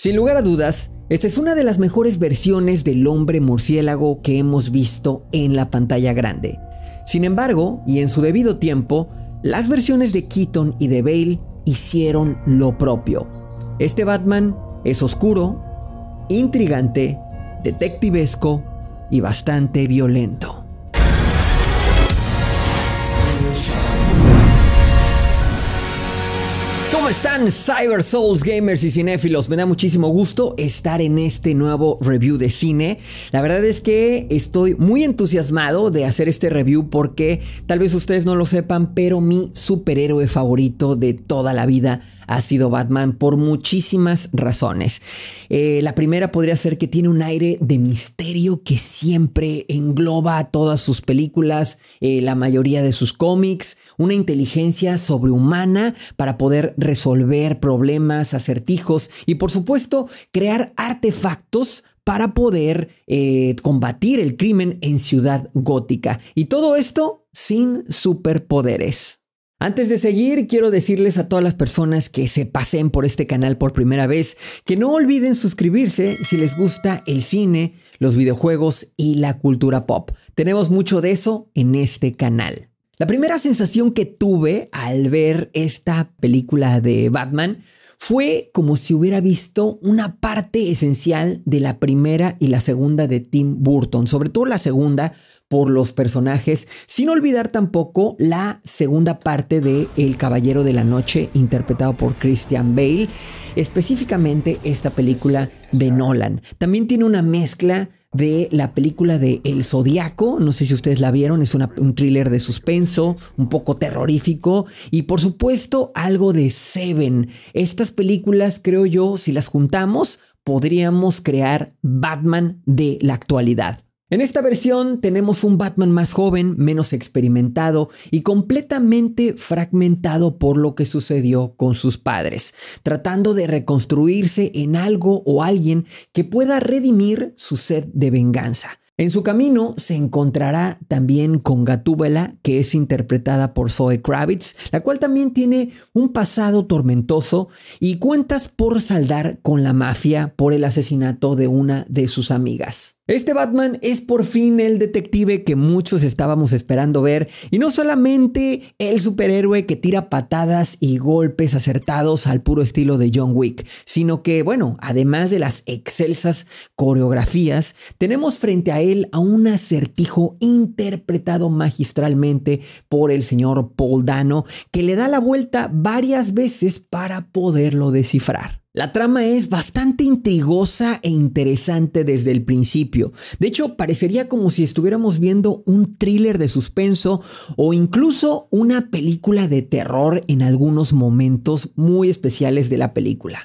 Sin lugar a dudas, esta es una de las mejores versiones del hombre murciélago que hemos visto en la pantalla grande. Sin embargo, y en su debido tiempo, las versiones de Keaton y de Bale hicieron lo propio. Este Batman es oscuro, intrigante, detectivesco y bastante violento. ¿Cómo están Cyber Souls gamers y cinéfilos? Me da muchísimo gusto estar en este nuevo review de cine. La verdad es que estoy muy entusiasmado de hacer este review porque tal vez ustedes no lo sepan, pero mi superhéroe favorito de toda la vida ha sido Batman por muchísimas razones. Eh, la primera podría ser que tiene un aire de misterio que siempre engloba todas sus películas, eh, la mayoría de sus cómics, una inteligencia sobrehumana para poder resolver problemas, acertijos y por supuesto crear artefactos para poder eh, combatir el crimen en Ciudad Gótica. Y todo esto sin superpoderes. Antes de seguir, quiero decirles a todas las personas que se pasen por este canal por primera vez que no olviden suscribirse si les gusta el cine, los videojuegos y la cultura pop. Tenemos mucho de eso en este canal. La primera sensación que tuve al ver esta película de Batman fue como si hubiera visto una parte esencial de la primera y la segunda de Tim Burton, sobre todo la segunda, por los personajes, sin olvidar tampoco la segunda parte de El Caballero de la Noche, interpretado por Christian Bale, específicamente esta película de Nolan. También tiene una mezcla de la película de El Zodíaco, no sé si ustedes la vieron, es un thriller de suspenso, un poco terrorífico y por supuesto algo de Seven. Estas películas creo yo, si las juntamos, podríamos crear Batman de la actualidad. En esta versión tenemos un Batman más joven, menos experimentado y completamente fragmentado por lo que sucedió con sus padres, tratando de reconstruirse en algo o alguien que pueda redimir su sed de venganza. En su camino se encontrará también con Gatúbela, que es interpretada por Zoe Kravitz, la cual también tiene un pasado tormentoso y cuentas por saldar con la mafia por el asesinato de una de sus amigas. Este Batman es por fin el detective que muchos estábamos esperando ver y no solamente el superhéroe que tira patadas y golpes acertados al puro estilo de John Wick, sino que, bueno, además de las excelsas coreografías, tenemos frente a él a un acertijo interpretado magistralmente por el señor Paul Dano que le da la vuelta varias veces para poderlo descifrar. La trama es bastante intrigosa e interesante desde el principio. De hecho, parecería como si estuviéramos viendo un thriller de suspenso o incluso una película de terror en algunos momentos muy especiales de la película.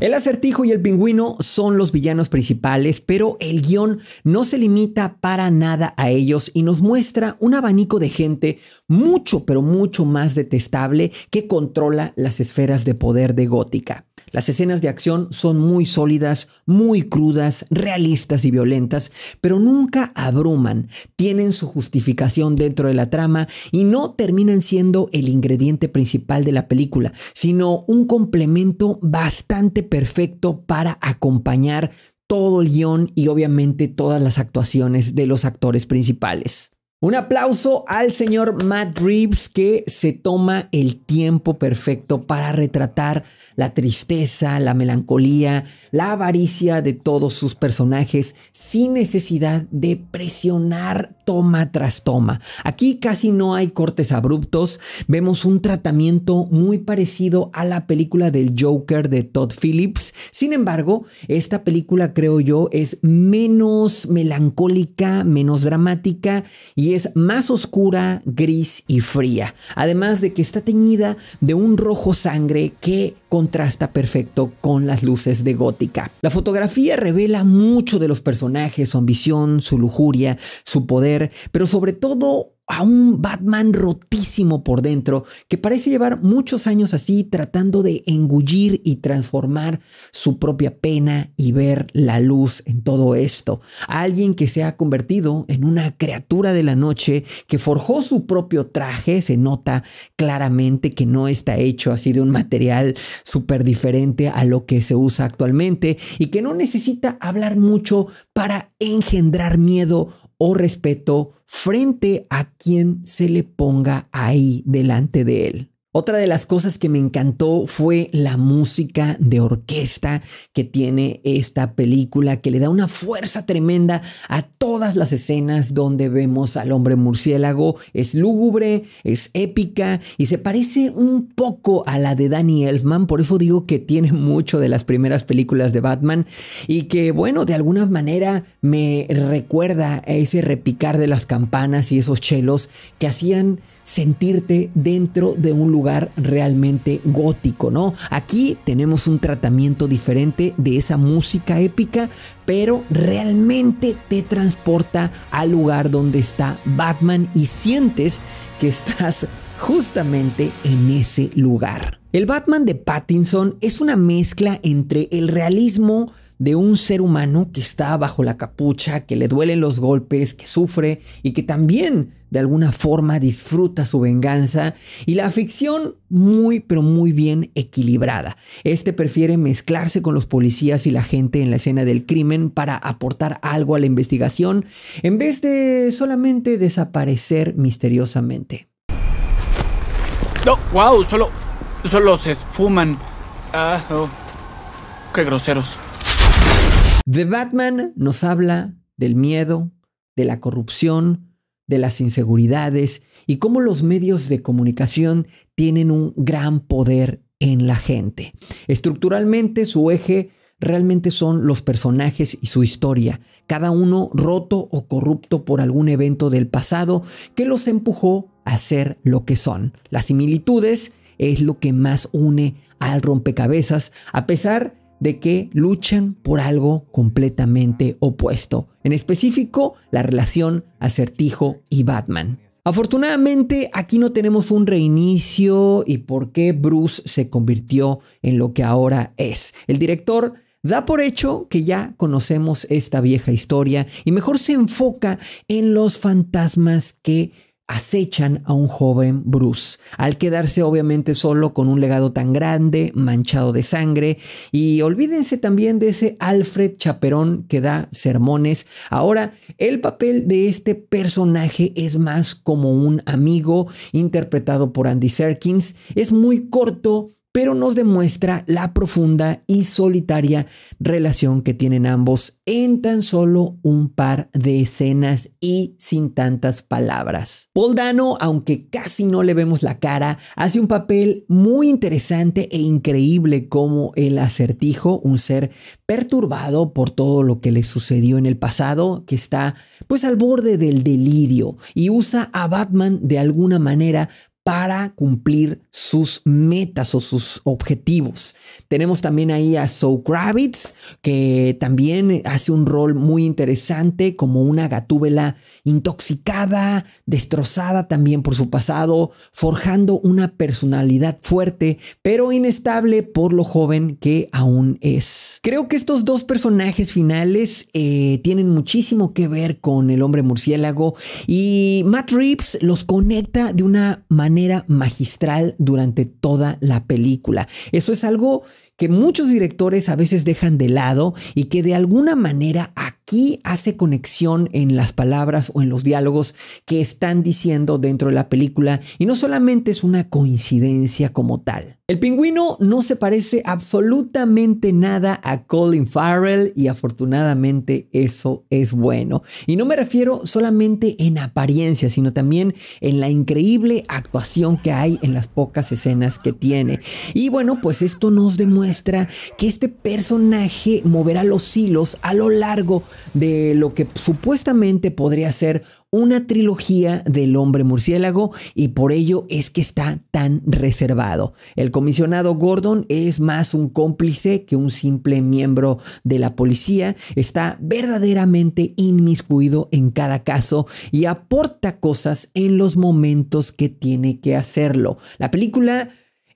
El acertijo y el pingüino son los villanos principales, pero el guión no se limita para nada a ellos y nos muestra un abanico de gente mucho, pero mucho más detestable que controla las esferas de poder de Gótica. Las escenas de acción son muy sólidas, muy crudas, realistas y violentas, pero nunca abruman, tienen su justificación dentro de la trama y no terminan siendo el ingrediente principal de la película, sino un complemento bastante perfecto para acompañar todo el guión y obviamente todas las actuaciones de los actores principales. Un aplauso al señor Matt Reeves que se toma el tiempo perfecto para retratar la tristeza, la melancolía, la avaricia de todos sus personajes sin necesidad de presionar toma tras toma. Aquí casi no hay cortes abruptos, vemos un tratamiento muy parecido a la película del Joker de Todd Phillips. Sin embargo, esta película creo yo es menos melancólica, menos dramática y es más oscura, gris y fría, además de que está teñida de un rojo sangre que contrasta perfecto con las luces de gótica. La fotografía revela mucho de los personajes, su ambición, su lujuria, su poder, pero sobre todo a un Batman rotísimo por dentro, que parece llevar muchos años así tratando de engullir y transformar su propia pena y ver la luz en todo esto. alguien que se ha convertido en una criatura de la noche, que forjó su propio traje, se nota claramente que no está hecho así de un material súper diferente a lo que se usa actualmente y que no necesita hablar mucho para engendrar miedo o respeto frente a quien se le ponga ahí delante de él. Otra de las cosas que me encantó fue la música de orquesta que tiene esta película, que le da una fuerza tremenda a todas las escenas donde vemos al hombre murciélago. Es lúgubre, es épica y se parece un poco a la de Danny Elfman, por eso digo que tiene mucho de las primeras películas de Batman y que, bueno, de alguna manera me recuerda a ese repicar de las campanas y esos chelos que hacían sentirte dentro de un lugar lugar realmente gótico, ¿no? Aquí tenemos un tratamiento diferente de esa música épica, pero realmente te transporta al lugar donde está Batman y sientes que estás justamente en ese lugar. El Batman de Pattinson es una mezcla entre el realismo, de un ser humano que está bajo la capucha, que le duelen los golpes, que sufre y que también de alguna forma disfruta su venganza y la ficción muy pero muy bien equilibrada. Este prefiere mezclarse con los policías y la gente en la escena del crimen para aportar algo a la investigación en vez de solamente desaparecer misteriosamente. No, wow, solo solo se esfuman. Ah, oh, qué groseros. The Batman nos habla del miedo, de la corrupción, de las inseguridades y cómo los medios de comunicación tienen un gran poder en la gente. Estructuralmente su eje realmente son los personajes y su historia, cada uno roto o corrupto por algún evento del pasado que los empujó a ser lo que son. Las similitudes es lo que más une al rompecabezas, a pesar de que luchan por algo completamente opuesto, en específico la relación acertijo y Batman. Afortunadamente aquí no tenemos un reinicio y por qué Bruce se convirtió en lo que ahora es. El director da por hecho que ya conocemos esta vieja historia y mejor se enfoca en los fantasmas que acechan a un joven Bruce, al quedarse obviamente solo con un legado tan grande, manchado de sangre, y olvídense también de ese Alfred Chaperón que da sermones. Ahora, el papel de este personaje es más como un amigo interpretado por Andy Serkins, es muy corto, pero nos demuestra la profunda y solitaria relación que tienen ambos en tan solo un par de escenas y sin tantas palabras. Paul aunque casi no le vemos la cara, hace un papel muy interesante e increíble como el acertijo, un ser perturbado por todo lo que le sucedió en el pasado, que está pues al borde del delirio y usa a Batman de alguna manera para cumplir sus metas o sus objetivos. Tenemos también ahí a So Kravitz, que también hace un rol muy interesante como una gatúbela intoxicada, destrozada también por su pasado, forjando una personalidad fuerte, pero inestable por lo joven que aún es. Creo que estos dos personajes finales eh, tienen muchísimo que ver con el hombre murciélago y Matt Reeves los conecta de una manera manera magistral durante toda la película. Eso es algo que muchos directores a veces dejan de lado y que de alguna manera aquí hace conexión en las palabras o en los diálogos que están diciendo dentro de la película y no solamente es una coincidencia como tal. El pingüino no se parece absolutamente nada a Colin Farrell y afortunadamente eso es bueno. Y no me refiero solamente en apariencia, sino también en la increíble actuación que hay en las pocas escenas que tiene. Y bueno, pues esto nos demuestra que este personaje moverá los hilos a lo largo de lo que supuestamente podría ser una trilogía del hombre murciélago y por ello es que está tan reservado. El comisionado Gordon es más un cómplice que un simple miembro de la policía, está verdaderamente inmiscuido en cada caso y aporta cosas en los momentos que tiene que hacerlo. La película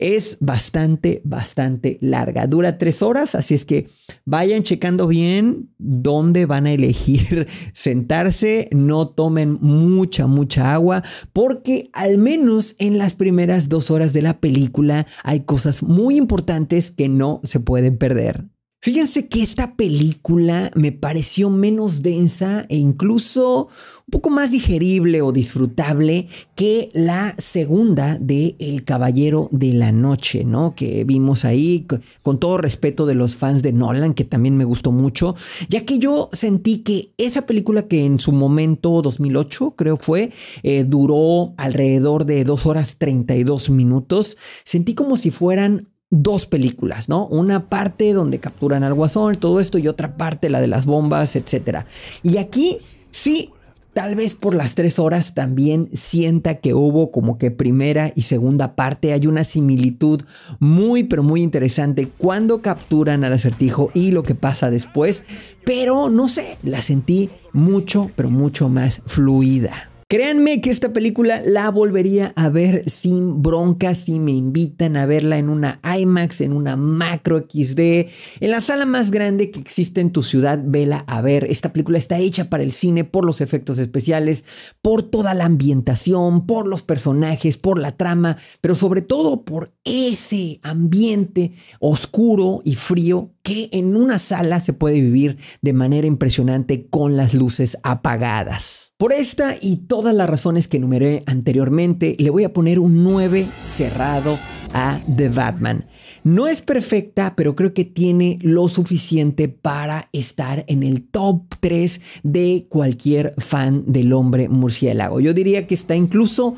es bastante, bastante larga. Dura tres horas, así es que vayan checando bien dónde van a elegir sentarse. No tomen mucha, mucha agua, porque al menos en las primeras dos horas de la película hay cosas muy importantes que no se pueden perder. Fíjense que esta película me pareció menos densa e incluso un poco más digerible o disfrutable que la segunda de El Caballero de la Noche, ¿no? Que vimos ahí con todo respeto de los fans de Nolan, que también me gustó mucho, ya que yo sentí que esa película que en su momento 2008 creo fue, eh, duró alrededor de 2 horas 32 minutos, sentí como si fueran dos películas, ¿no? Una parte donde capturan al guasón, todo esto, y otra parte, la de las bombas, etc. Y aquí sí, tal vez por las tres horas también sienta que hubo como que primera y segunda parte, hay una similitud muy, pero muy interesante cuando capturan al acertijo y lo que pasa después, pero no sé, la sentí mucho, pero mucho más fluida. Créanme que esta película la volvería a ver sin bronca si me invitan a verla en una IMAX, en una Macro XD, en la sala más grande que existe en tu ciudad, vela a ver. Esta película está hecha para el cine por los efectos especiales, por toda la ambientación, por los personajes, por la trama, pero sobre todo por ese ambiente oscuro y frío que en una sala se puede vivir de manera impresionante con las luces apagadas. Por esta y todas las razones que enumeré anteriormente, le voy a poner un 9 cerrado a The Batman. No es perfecta, pero creo que tiene lo suficiente para estar en el top 3 de cualquier fan del hombre murciélago. Yo diría que está incluso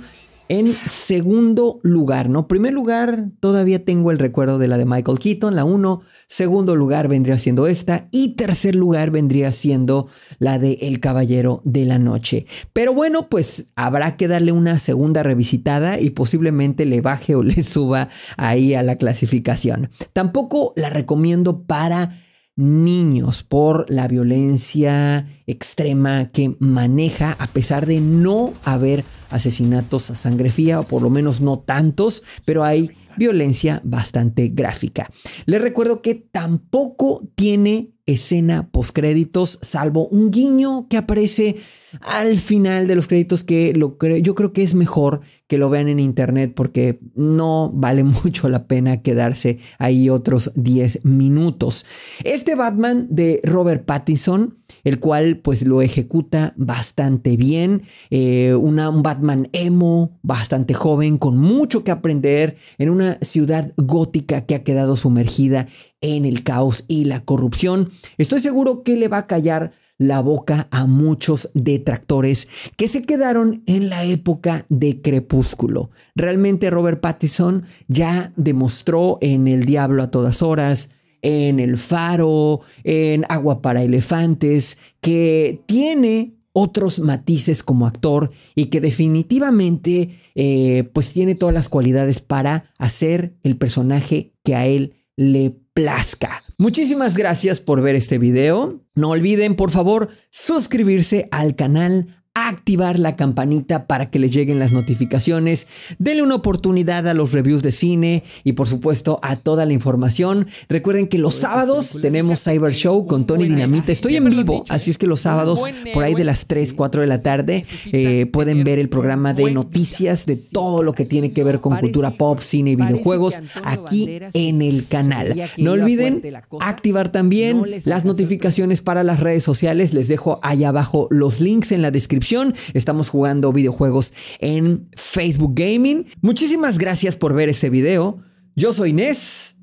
en segundo lugar, ¿no? Primer lugar, todavía tengo el recuerdo de la de Michael Keaton, la 1. Segundo lugar vendría siendo esta. Y tercer lugar vendría siendo la de El Caballero de la Noche. Pero bueno, pues habrá que darle una segunda revisitada y posiblemente le baje o le suba ahí a la clasificación. Tampoco la recomiendo para niños por la violencia extrema que maneja a pesar de no haber asesinatos a sangre fría o por lo menos no tantos, pero hay violencia bastante gráfica. Les recuerdo que tampoco tiene escena postcréditos, salvo un guiño que aparece al final de los créditos que lo yo creo que es mejor que lo vean en internet porque no vale mucho la pena quedarse ahí otros 10 minutos. Este Batman de Robert Pattinson el cual pues lo ejecuta bastante bien, eh, un Batman emo, bastante joven, con mucho que aprender en una ciudad gótica que ha quedado sumergida en el caos y la corrupción. Estoy seguro que le va a callar la boca a muchos detractores que se quedaron en la época de Crepúsculo. Realmente Robert Pattinson ya demostró en El Diablo a todas horas, en El Faro, en Agua para Elefantes, que tiene otros matices como actor y que definitivamente eh, pues tiene todas las cualidades para hacer el personaje que a él le plazca. Muchísimas gracias por ver este video. No olviden por favor suscribirse al canal, activar la campanita para que les lleguen las notificaciones, denle una oportunidad a los reviews de cine y por supuesto a toda la información. Recuerden que los sábados tenemos Cyber Show con Tony Dinamita. Estoy en vivo, así es que los sábados por ahí de las 3, 4 de la tarde eh, pueden ver el programa de noticias de todo lo que tiene que ver con cultura pop, cine y videojuegos aquí en el canal. No olviden activar también las notificaciones para las redes sociales. Les dejo ahí abajo los links en la descripción Estamos jugando videojuegos en Facebook Gaming. Muchísimas gracias por ver ese video. Yo soy Inés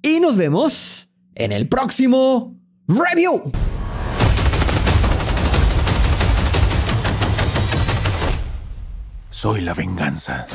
y nos vemos en el próximo review. Soy la venganza.